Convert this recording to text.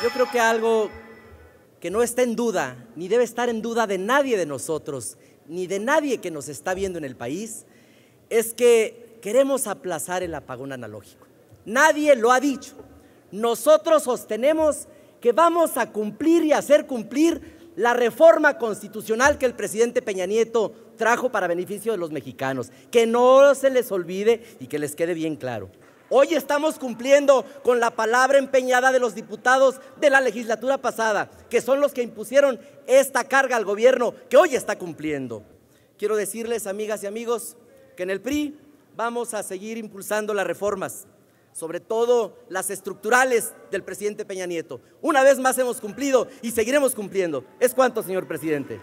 Yo creo que algo que no está en duda, ni debe estar en duda de nadie de nosotros, ni de nadie que nos está viendo en el país, es que queremos aplazar el apagón analógico. Nadie lo ha dicho. Nosotros sostenemos que vamos a cumplir y hacer cumplir la reforma constitucional que el presidente Peña Nieto trajo para beneficio de los mexicanos. Que no se les olvide y que les quede bien claro. Hoy estamos cumpliendo con la palabra empeñada de los diputados de la legislatura pasada, que son los que impusieron esta carga al gobierno que hoy está cumpliendo. Quiero decirles, amigas y amigos, que en el PRI vamos a seguir impulsando las reformas, sobre todo las estructurales del presidente Peña Nieto. Una vez más hemos cumplido y seguiremos cumpliendo. ¿Es cuánto, señor presidente?